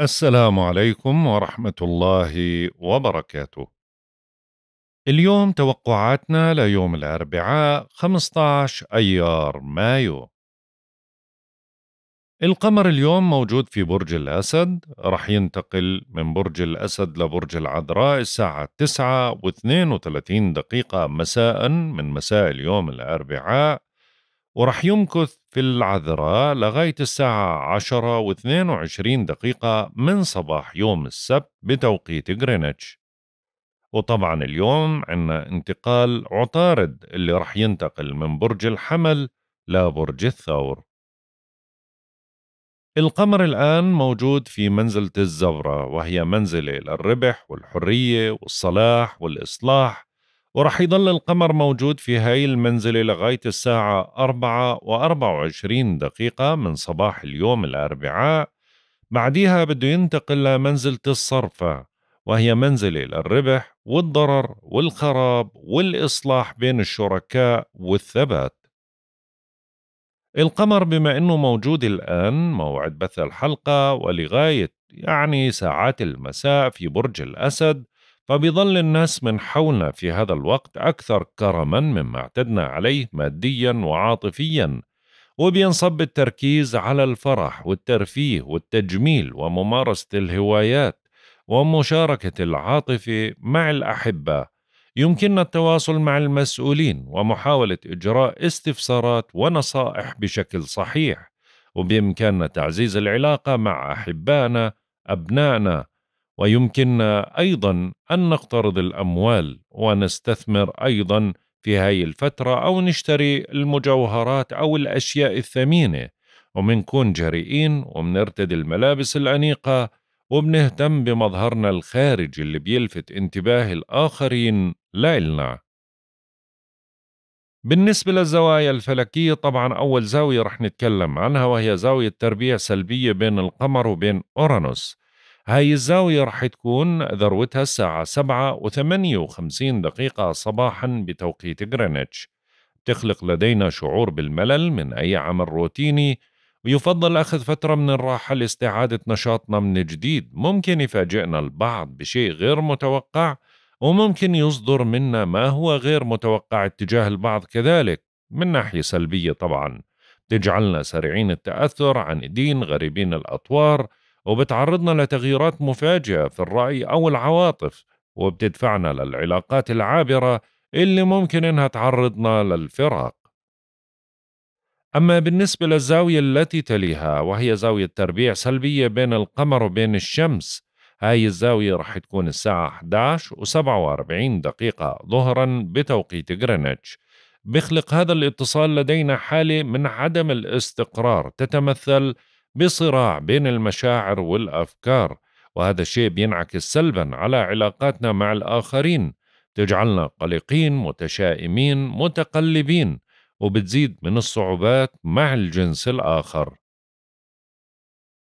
السلام عليكم ورحمة الله وبركاته. اليوم توقعاتنا ليوم الأربعاء 15 أيار مايو. القمر اليوم موجود في برج الأسد، رح ينتقل من برج الأسد لبرج العذراء الساعة 9 و32 دقيقة مساء من مساء اليوم الأربعاء وراح يمكث في العذراء لغاية الساعة 10 و 22 دقيقة من صباح يوم السبت بتوقيت غرينتش وطبعا اليوم عنا انتقال عطارد اللي راح ينتقل من برج الحمل لبرج الثور القمر الآن موجود في منزلة الزبرة وهي منزلة للربح والحرية والصلاح والإصلاح ورح يضل القمر موجود في هاي المنزلة لغاية الساعة 4 و24 دقيقة من صباح اليوم الأربعاء بعديها بده ينتقل لمنزلة الصرفة وهي منزلة للربح والضرر والخراب والإصلاح بين الشركاء والثبات القمر بما أنه موجود الآن موعد بث الحلقة ولغاية يعني ساعات المساء في برج الأسد فبيظل الناس من حولنا في هذا الوقت أكثر كرما مما اعتدنا عليه ماديا وعاطفيا وبينصب التركيز على الفرح والترفيه والتجميل وممارسة الهوايات ومشاركة العاطفة مع الأحبة يمكننا التواصل مع المسؤولين ومحاولة إجراء استفسارات ونصائح بشكل صحيح وبإمكاننا تعزيز العلاقة مع أحبائنا أبنائنا ويمكننا أيضا أن نقترض الأموال ونستثمر أيضا في هاي الفترة أو نشتري المجوهرات أو الأشياء الثمينة ومنكون جريئين ومنرتدي الملابس الأنيقة وبنهتم بمظهرنا الخارجي اللي بيلفت انتباه الآخرين لإلنا بالنسبة للزوايا الفلكية طبعا أول زاوية رح نتكلم عنها وهي زاوية تربيع سلبية بين القمر وبين أورانوس هاي الزاوية رح تكون ذروتها الساعة 7 و58 دقيقة صباحا بتوقيت غرينتش تخلق لدينا شعور بالملل من أي عمل روتيني ويفضل أخذ فترة من الراحة لاستعادة نشاطنا من جديد ممكن يفاجئنا البعض بشيء غير متوقع وممكن يصدر منا ما هو غير متوقع اتجاه البعض كذلك من ناحية سلبية طبعا تجعلنا سريعين التأثر عن دين غريبين الأطوار وبتعرضنا لتغييرات مفاجئة في الرأي أو العواطف وبتدفعنا للعلاقات العابرة اللي ممكن إنها تعرضنا للفراق أما بالنسبة للزاوية التي تليها وهي زاوية تربيع سلبية بين القمر وبين الشمس هاي الزاوية رح تكون الساعة 11 و 47 دقيقة ظهرا بتوقيت غرينتش بخلق هذا الاتصال لدينا حالة من عدم الاستقرار تتمثل بصراع بين المشاعر والافكار وهذا الشيء بينعكس سلبا على علاقاتنا مع الاخرين تجعلنا قلقين متشائمين متقلبين وبتزيد من الصعوبات مع الجنس الاخر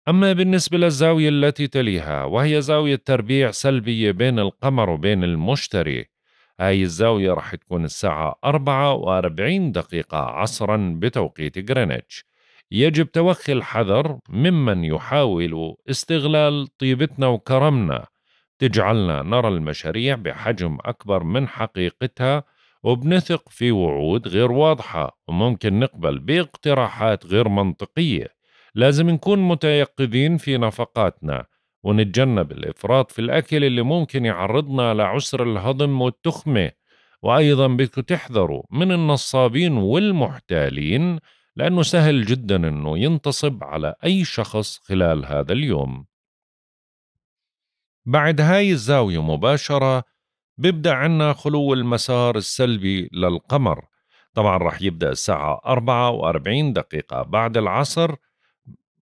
أما بالنسبة للزاوية التي تليها وهي زاوية تربيع سلبية بين القمر وبين المشتري هاي الزاوية رح تكون الساعة 44 دقيقة عصرا بتوقيت غرينتش يجب توخي الحذر ممن يحاول استغلال طيبتنا وكرمنا تجعلنا نرى المشاريع بحجم أكبر من حقيقتها وبنثق في وعود غير واضحة وممكن نقبل باقتراحات غير منطقية لازم نكون متيقظين في نفقاتنا ونتجنب الإفراط في الأكل اللي ممكن يعرضنا لعسر الهضم والتخمة وأيضا بدكم تحذروا من النصابين والمحتالين لأنه سهل جدا أنه ينتصب على أي شخص خلال هذا اليوم بعد هاي الزاوية مباشرة بيبدأ عنا خلو المسار السلبي للقمر طبعا رح يبدأ الساعة 44 دقيقة بعد العصر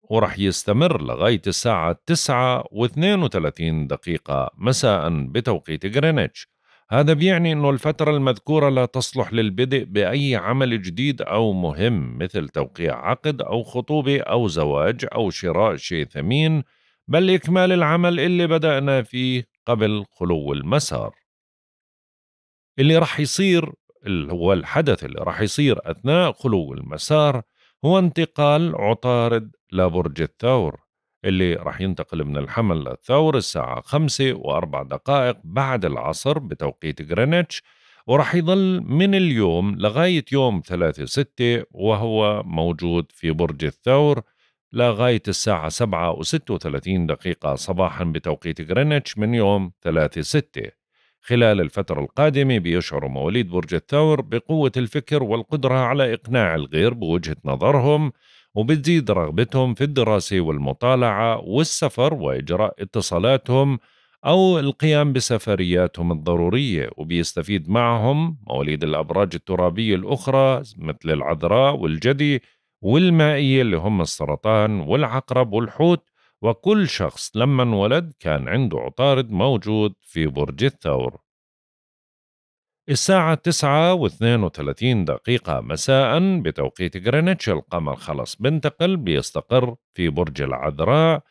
ورح يستمر لغاية الساعة 9 و32 دقيقة مساء بتوقيت غرينتش هذا بيعني أنه الفترة المذكورة لا تصلح للبدء بأي عمل جديد أو مهم مثل توقيع عقد أو خطوبة أو زواج أو شراء شيء ثمين بل إكمال العمل اللي بدأنا فيه قبل خلو المسار اللي رح يصير اللي هو الحدث اللي رح يصير أثناء خلو المسار هو انتقال عطارد لبرج الثور اللي راح ينتقل من الحمل للثور الساعة خمسة وأربع دقائق بعد العصر بتوقيت غرينتش وراح يظل من اليوم لغاية يوم ثلاثة ستة وهو موجود في برج الثور لغاية الساعة سبعة وستة وثلاثين دقيقة صباحا بتوقيت غرينتش من يوم ثلاثة ستة خلال الفترة القادمة بيشعر مواليد برج الثور بقوة الفكر والقدرة على إقناع الغير بوجهة نظرهم وبتزيد رغبتهم في الدراسة والمطالعة والسفر وإجراء اتصالاتهم أو القيام بسفرياتهم الضرورية وبيستفيد معهم مواليد الأبراج الترابية الأخرى مثل العذراء والجدي والمائية اللي هم السرطان والعقرب والحوت وكل شخص لما انولد كان عنده عطارد موجود في برج الثور الساعة تسعة واثنين وثلاثين دقيقة مساء بتوقيت غرينتش القمر خلص بنتقل بيستقر في برج العذراء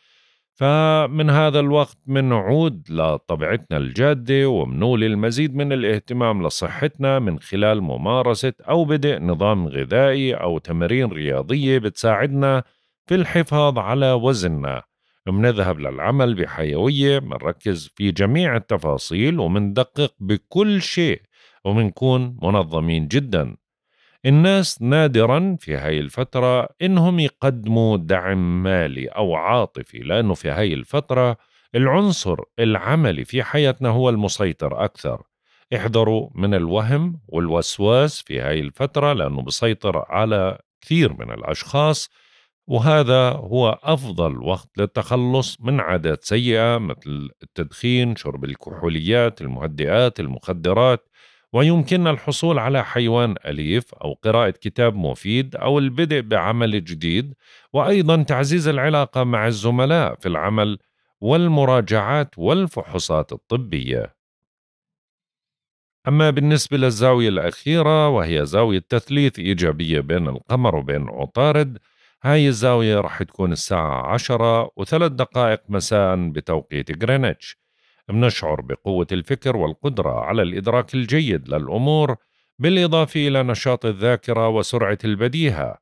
فمن هذا الوقت بنعود لطبيعتنا الجادة وبنولي المزيد من الاهتمام لصحتنا من خلال ممارسة أو بدء نظام غذائي أو تمارين رياضية بتساعدنا في الحفاظ على وزننا بنذهب للعمل بحيوية بنركز في جميع التفاصيل ومندقق بكل شيء ومنكون منظمين جدا الناس نادرا في هاي الفترة إنهم يقدموا دعم مالي أو عاطفي لأنه في هاي الفترة العنصر العملي في حياتنا هو المسيطر أكثر احذروا من الوهم والوسواس في هاي الفترة لأنه بسيطر على كثير من الأشخاص وهذا هو أفضل وقت للتخلص من عادات سيئة مثل التدخين، شرب الكحوليات، المهدئات، المخدرات، ويمكننا الحصول على حيوان أليف أو قراءة كتاب مفيد أو البدء بعمل جديد وأيضا تعزيز العلاقة مع الزملاء في العمل والمراجعات والفحوصات الطبية. أما بالنسبة للزاوية الأخيرة وهي زاوية تثليث إيجابية بين القمر وبين عطارد هاي الزاوية رح تكون الساعة عشرة وثلاث دقائق مساء بتوقيت غرينتش بنشعر بقوة الفكر والقدرة على الإدراك الجيد للأمور بالإضافة إلى نشاط الذاكرة وسرعة البديهة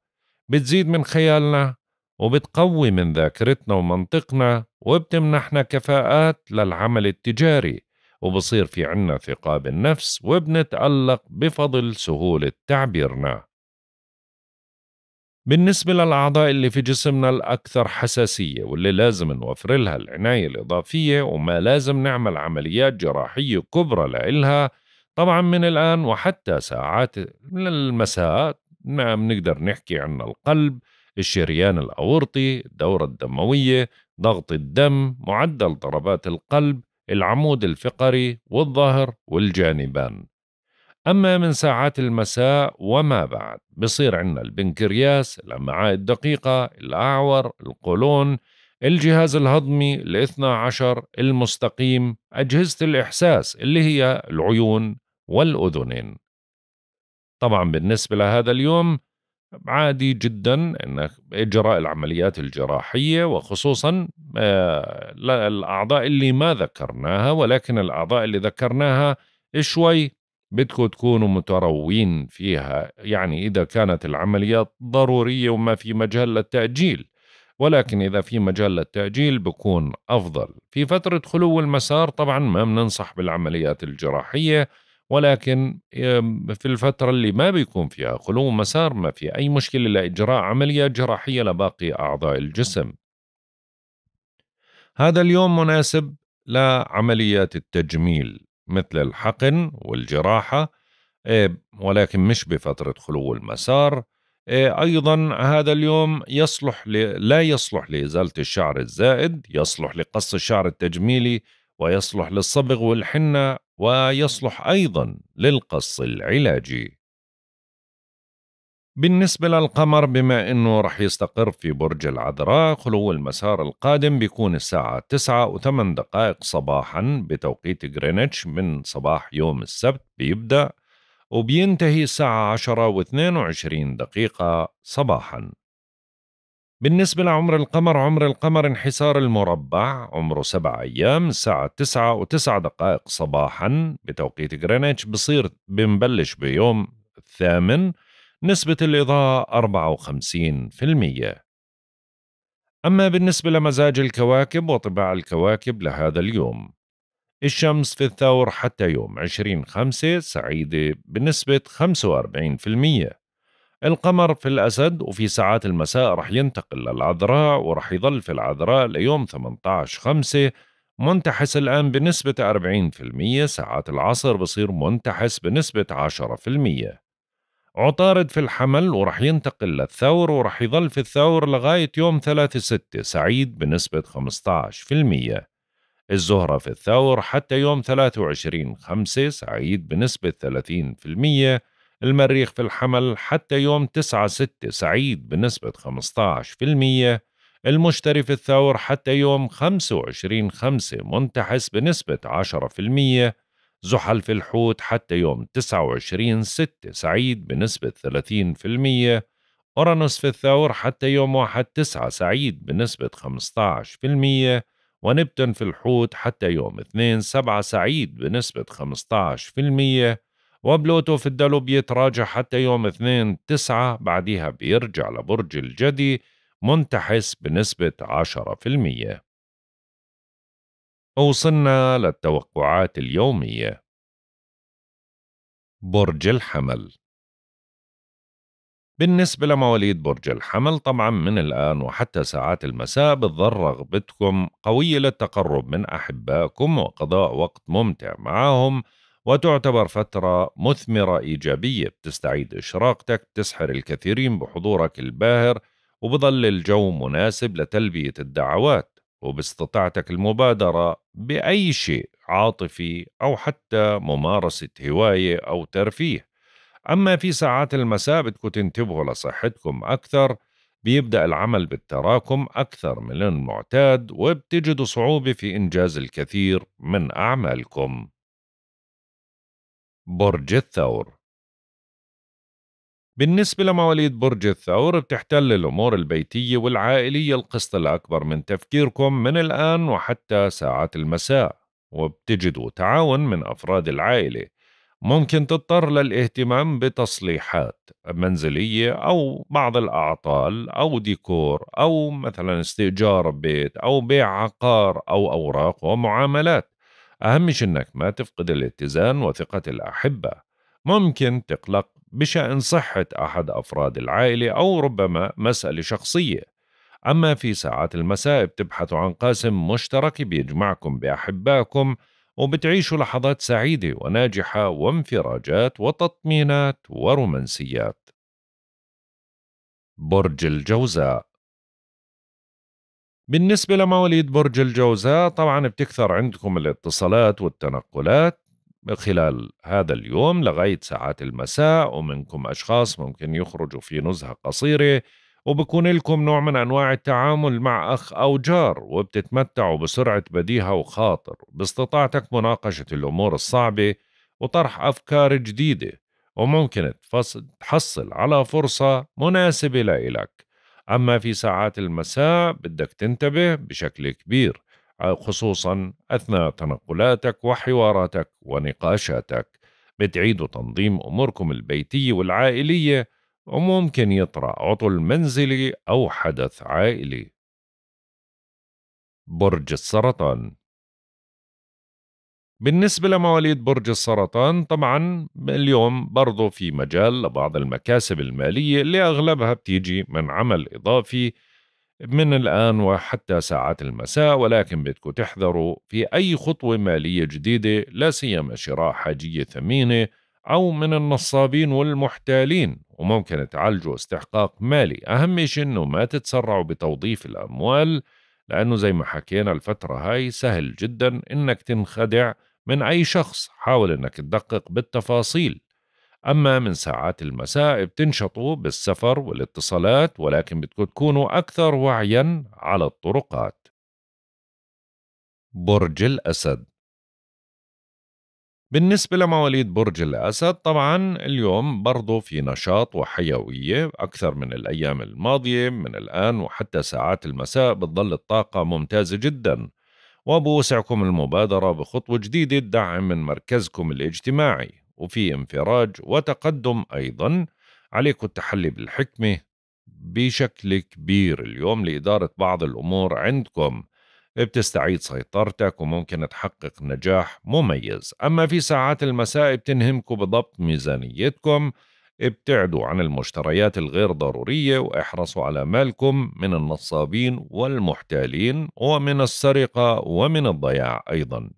بتزيد من خيالنا وبتقوي من ذاكرتنا ومنطقنا وبتمنحنا كفاءات للعمل التجاري وبصير في عنا ثقة بالنفس وبنتألق بفضل سهولة تعبيرنا بالنسبة للأعضاء اللي في جسمنا الأكثر حساسية واللي لازم نوفر لها العناية الإضافية وما لازم نعمل عمليات جراحية كبرى لإلها طبعا من الآن وحتى ساعات من المساء بنقدر نعم نحكي عن القلب الشريان الأورطي الدورة الدموية ضغط الدم معدل ضربات القلب العمود الفقري والظهر والجانبان أما من ساعات المساء وما بعد بصير عندنا البنكرياس الأمعاء الدقيقة الأعور القولون الجهاز الهضمي الاثنى عشر المستقيم أجهزة الإحساس اللي هي العيون والأذنين طبعا بالنسبة لهذا اليوم عادي جدا أن إجراء العمليات الجراحية وخصوصا آه، الأعضاء اللي ما ذكرناها ولكن الأعضاء اللي ذكرناها شوي بدكم تكونوا متروين فيها يعني إذا كانت العمليات ضرورية وما في مجال للتأجيل ولكن إذا في مجال للتأجيل بكون أفضل في فترة خلو المسار طبعا ما بننصح بالعمليات الجراحية ولكن في الفترة اللي ما بيكون فيها خلو مسار ما في أي مشكلة لإجراء عملية جراحية لباقي أعضاء الجسم هذا اليوم مناسب لعمليات التجميل مثل الحقن والجراحة إيه، ولكن مش بفترة خلو المسار إيه، أيضا هذا اليوم يصلح ل... لا يصلح لإزالة الشعر الزائد يصلح لقص الشعر التجميلي ويصلح للصبغ والحنة ويصلح أيضا للقص العلاجي بالنسبة للقمر بما أنه رح يستقر في برج العذراء خلو المسار القادم بيكون الساعة 9 و دقائق صباحا بتوقيت غرينتش من صباح يوم السبت بيبدأ وبينتهي الساعة 10 و22 دقيقة صباحا بالنسبة لعمر القمر عمر القمر انحسار المربع عمره سبع أيام الساعة تسعة وتسع دقائق صباحا بتوقيت غرينتش بصير بنبلش بيوم الثامن نسبة الإضاءة 54% أما بالنسبة لمزاج الكواكب وطباع الكواكب لهذا اليوم الشمس في الثور حتى يوم 20 خمسة سعيدة بنسبة 45% القمر في الأسد وفي ساعات المساء رح ينتقل للعذراء ورح يظل في العذراء ليوم 18 خمسة منتحس الآن بنسبة 40% ساعات العصر بصير منتحس بنسبة 10% عطارد في الحمل ورح ينتقل للثور ورح يظل في الثور لغاية يوم 3 6 سعيد بنسبة 15% الزهرة في الثور حتى يوم 23 5 سعيد بنسبة 30% المريخ في الحمل حتى يوم 9 6 سعيد بنسبة 15% المشتري في الثور حتى يوم 25 5 منتحس بنسبة 10% زحل في الحوت حتى يوم 29 6 سعيد بنسبة 30% أورانوس في الثور حتى يوم 1 9 سعيد بنسبة 15% ونبتون في الحوت حتى يوم 2 7 سعيد بنسبة 15% وبلوتو في الدلو بيتراجع حتى يوم 2 9 بعدها بيرجع لبرج الجدي منتحس بنسبة 10% وصلنا للتوقعات اليومية برج الحمل بالنسبة لمواليد برج الحمل طبعا من الآن وحتى ساعات المساء بتظل رغبتكم قوية للتقرب من أحبائكم وقضاء وقت ممتع معهم وتعتبر فترة مثمرة إيجابية بتستعيد إشراقتك بتسحر الكثيرين بحضورك الباهر وبظل الجو مناسب لتلبية الدعوات وباستطاعتك المبادرة بأي شيء عاطفي أو حتى ممارسة هواية أو ترفيه أما في ساعات المساء بدكم تنتبهوا لصحتكم أكثر بيبدأ العمل بالتراكم أكثر من المعتاد وبتجدوا صعوبة في إنجاز الكثير من أعمالكم برج الثور بالنسبة لمواليد برج الثور بتحتل الأمور البيتية والعائلية القسط الأكبر من تفكيركم من الآن وحتى ساعات المساء وبتجدوا تعاون من أفراد العائلة ممكن تضطر للاهتمام بتصليحات منزلية أو بعض الأعطال أو ديكور أو مثلا استئجار بيت أو بيع عقار أو أوراق ومعاملات أهم أنك ما تفقد الاتزان وثقة الأحبة ممكن تقلق بشأن صحة أحد أفراد العائلة أو ربما مسألة شخصية أما في ساعات المساء بتبحثوا عن قاسم مشترك بيجمعكم بأحبائكم وبتعيشوا لحظات سعيدة وناجحة وانفراجات وتطمينات ورومانسيات برج الجوزاء بالنسبة لمواليد برج الجوزاء طبعا بتكثر عندكم الاتصالات والتنقلات خلال هذا اليوم لغاية ساعات المساء ومنكم أشخاص ممكن يخرجوا في نزهة قصيرة وبكون لكم نوع من أنواع التعامل مع أخ أو جار وبتتمتعوا بسرعة بديهة وخاطر باستطاعتك مناقشة الأمور الصعبة وطرح أفكار جديدة وممكن تحصل على فرصة مناسبة لإلك أما في ساعات المساء بدك تنتبه بشكل كبير خصوصا أثناء تنقلاتك وحواراتك ونقاشاتك بتعيدوا تنظيم أموركم البيتية والعائلية وممكن يطرأ عطل منزلي أو حدث عائلي برج السرطان بالنسبة لمواليد برج السرطان طبعا اليوم برضو في مجال لبعض المكاسب المالية اللي أغلبها بتيجي من عمل إضافي من الآن وحتى ساعات المساء ولكن بدكم تحذروا في أي خطوة مالية جديدة لا سيما شراء حاجية ثمينة أو من النصابين والمحتالين وممكن تعالجوا استحقاق مالي أهم شيء أنه ما تتسرعوا بتوظيف الأموال لأنه زي ما حكينا الفترة هاي سهل جدا أنك تنخدع من أي شخص حاول أنك تدقق بالتفاصيل أما من ساعات المساء بتنشطوا بالسفر والاتصالات ولكن بدكم تكونوا أكثر وعيا على الطرقات برج الأسد بالنسبة لمواليد برج الأسد طبعا اليوم برضو في نشاط وحيوية أكثر من الأيام الماضية من الآن وحتى ساعات المساء بتظل الطاقة ممتازة جدا وبوسعكم المبادرة بخطوة جديدة تدعم من مركزكم الاجتماعي وفي انفراج وتقدم أيضا عليكم التحلي بالحكمة بشكل كبير اليوم لإدارة بعض الأمور عندكم بتستعيد سيطرتك وممكن تحقق نجاح مميز أما في ساعات المساء بتنهمكم بضبط ميزانيتكم ابتعدوا عن المشتريات الغير ضرورية واحرصوا على مالكم من النصابين والمحتالين ومن السرقة ومن الضياع أيضا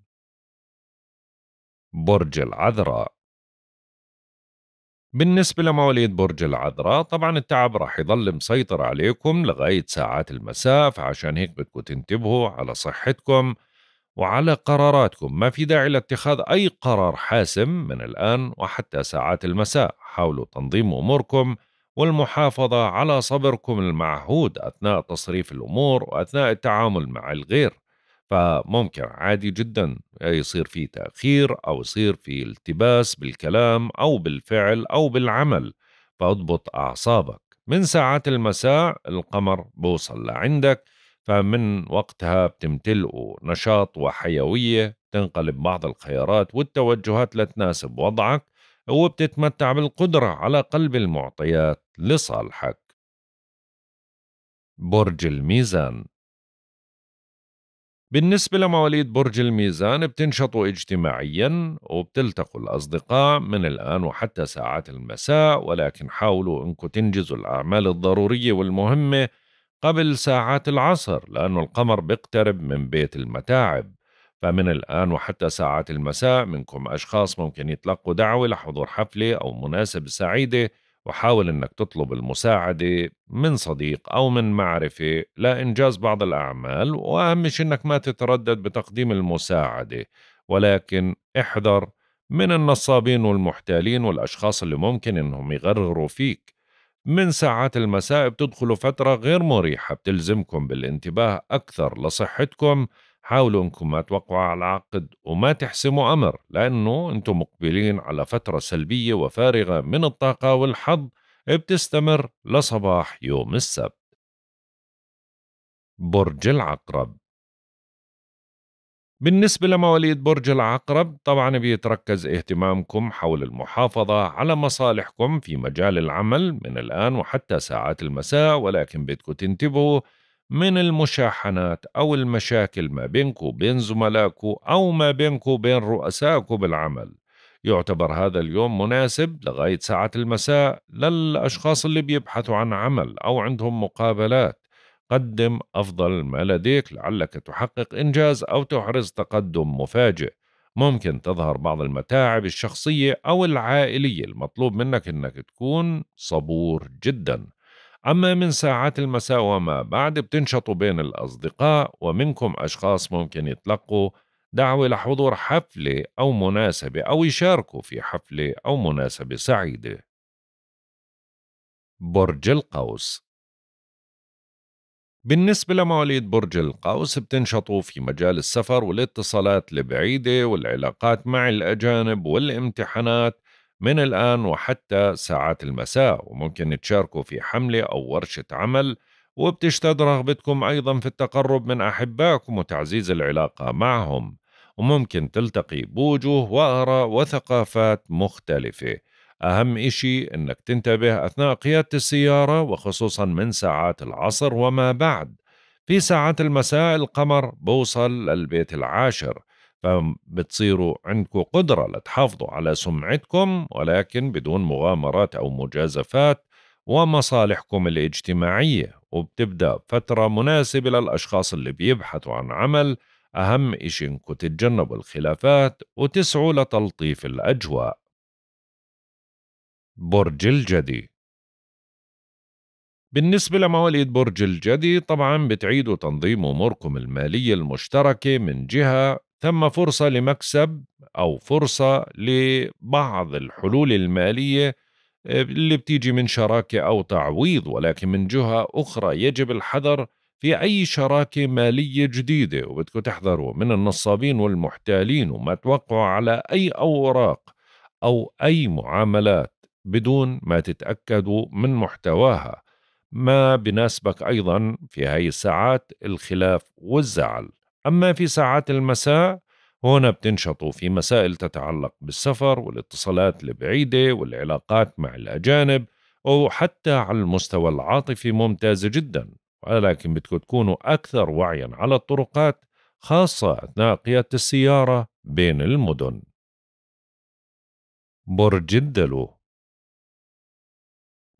برج العذراء بالنسبة لمواليد برج العذراء طبعا التعب راح يضل مسيطر عليكم لغاية ساعات المساء فعشان هيك بدكم تنتبهوا على صحتكم وعلى قراراتكم ما في داعي لاتخاذ أي قرار حاسم من الآن وحتى ساعات المساء حاولوا تنظيم أموركم والمحافظة على صبركم المعهود أثناء تصريف الأمور وأثناء التعامل مع الغير فممكن عادي جدا آه، يصير في تأخير أو يصير في التباس بالكلام أو بالفعل أو بالعمل فاضبط أعصابك من ساعات المساء القمر بوصل لعندك فمن وقتها بتمتلئ نشاط وحيوية تنقلب بعض الخيارات والتوجهات لتناسب وضعك وبتتمتع بالقدرة على قلب المعطيات لصالحك برج الميزان بالنسبة لمواليد برج الميزان بتنشطوا اجتماعيا وبتلتقوا الأصدقاء من الآن وحتى ساعات المساء ولكن حاولوا أنكم تنجزوا الأعمال الضرورية والمهمة قبل ساعات العصر لأنه القمر بيقترب من بيت المتاعب فمن الآن وحتى ساعات المساء منكم أشخاص ممكن يتلقوا دعوة لحضور حفلة أو مناسبة سعيدة وحاول أنك تطلب المساعدة من صديق أو من معرفة لإنجاز بعض الأعمال وأهم شيء أنك ما تتردد بتقديم المساعدة ولكن احذر من النصابين والمحتالين والأشخاص اللي ممكن أنهم يغرغروا فيك من ساعات المساء بتدخلوا فترة غير مريحة بتلزمكم بالانتباه أكثر لصحتكم حاولوا انكم ما توقعوا على عقد وما تحسموا امر لانه انتم مقبلين على فتره سلبيه وفارغه من الطاقه والحظ بتستمر لصباح يوم السبت. برج العقرب بالنسبة لمواليد برج العقرب طبعا بيتركز اهتمامكم حول المحافظة على مصالحكم في مجال العمل من الآن وحتى ساعات المساء ولكن بدكم تنتبهوا من المشاحنات أو المشاكل ما بينكو وبين زملائك أو ما بينكو وبين رؤسائكو بالعمل يعتبر هذا اليوم مناسب لغاية ساعة المساء للأشخاص اللي بيبحثوا عن عمل أو عندهم مقابلات قدم أفضل ما لديك لعلك تحقق إنجاز أو تحرز تقدم مفاجئ ممكن تظهر بعض المتاعب الشخصية أو العائلية المطلوب منك أنك تكون صبور جدا أما من ساعات المساء وما بعد بتنشطوا بين الأصدقاء ومنكم أشخاص ممكن يتلقوا دعوة لحضور حفلة أو مناسبة أو يشاركوا في حفلة أو مناسبة سعيدة برج القوس بالنسبة لمواليد برج القوس بتنشطوا في مجال السفر والاتصالات البعيدة والعلاقات مع الأجانب والامتحانات من الآن وحتى ساعات المساء وممكن تشاركوا في حملة أو ورشة عمل وبتشتد رغبتكم أيضا في التقرب من أحبائكم وتعزيز العلاقة معهم وممكن تلتقي بوجوه وآراء وثقافات مختلفة أهم إشي أنك تنتبه أثناء قيادة السيارة وخصوصا من ساعات العصر وما بعد في ساعات المساء القمر بوصل للبيت العاشر فبتصيروا عندكم قدرة لتحافظوا على سمعتكم ولكن بدون مغامرات أو مجازفات ومصالحكم الاجتماعية وبتبدأ فترة مناسبة للأشخاص اللي بيبحثوا عن عمل أهم إشي إنكم تتجنبوا الخلافات وتسعوا لتلطيف الأجواء برج الجدي بالنسبة لمواليد برج الجدي طبعا بتعيدوا تنظيم أموركم المالية المشتركة من جهة ثم فرصة لمكسب أو فرصة لبعض الحلول المالية آه، اللي بتيجي من شراكة أو تعويض ولكن من جهة أخرى يجب الحذر في أي شراكة مالية جديدة وبدكم تحذروا من النصابين والمحتالين وما توقعوا على أي أوراق أو أي معاملات بدون ما تتأكدوا من محتواها ما بناسبك أيضا في هاي الساعات الخلاف والزعل أما في ساعات المساء هنا بتنشطوا في مسائل تتعلق بالسفر والاتصالات البعيدة والعلاقات مع الأجانب وحتى على المستوى العاطفي ممتازة جدا ولكن بدكم تكونوا أكثر وعيا على الطرقات خاصة أثناء قيادة السيارة بين المدن برج الدلو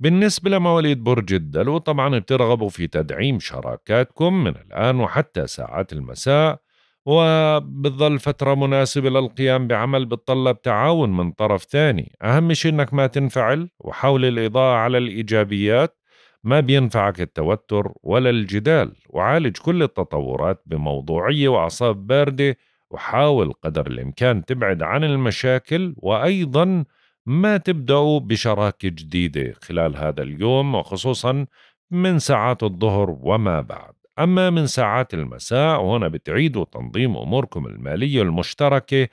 بالنسبة لمواليد برج الدلو طبعا بترغبوا في تدعيم شراكاتكم من الآن وحتى ساعات المساء وبتظل فترة مناسبة للقيام بعمل بتطلب تعاون من طرف ثاني أهم شيء أنك ما تنفعل وحاول الإضاءة على الإيجابيات ما بينفعك التوتر ولا الجدال وعالج كل التطورات بموضوعية وأعصاب باردة وحاول قدر الإمكان تبعد عن المشاكل وأيضا ما تبدأوا بشراكة جديدة خلال هذا اليوم وخصوصا من ساعات الظهر وما بعد أما من ساعات المساء هنا بتعيدوا تنظيم أموركم المالية المشتركة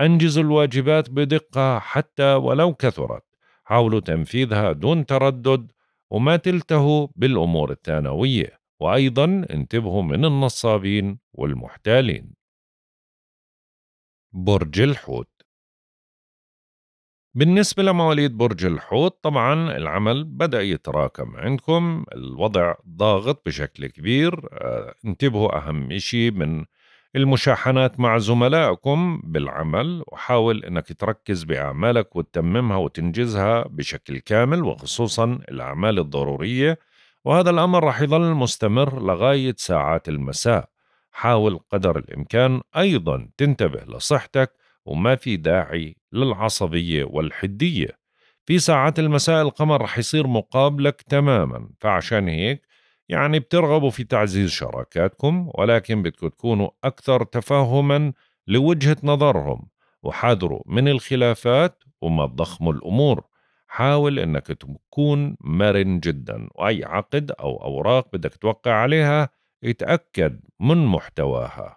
أنجزوا الواجبات بدقة حتى ولو كثرت حاولوا تنفيذها دون تردد وما تلتهوا بالأمور الثانوية وأيضا انتبهوا من النصابين والمحتالين برج الحوت بالنسبة لمواليد برج الحوت طبعا العمل بدأ يتراكم عندكم الوضع ضاغط بشكل كبير آه، انتبهوا أهم شيء من المشاحنات مع زملائكم بالعمل وحاول أنك تركز بأعمالك وتتممها وتنجزها بشكل كامل وخصوصا الأعمال الضرورية وهذا الأمر راح يظل مستمر لغاية ساعات المساء حاول قدر الإمكان أيضا تنتبه لصحتك وما في داعي للعصبية والحدية في ساعات المساء القمر رح يصير مقابلك تماما فعشان هيك يعني بترغبوا في تعزيز شراكاتكم ولكن بدكم تكونوا أكثر تفهما لوجهة نظرهم وحاذروا من الخلافات وما تضخموا الأمور حاول أنك تكون مرن جدا وأي عقد أو أوراق بدك توقع عليها اتأكد من محتواها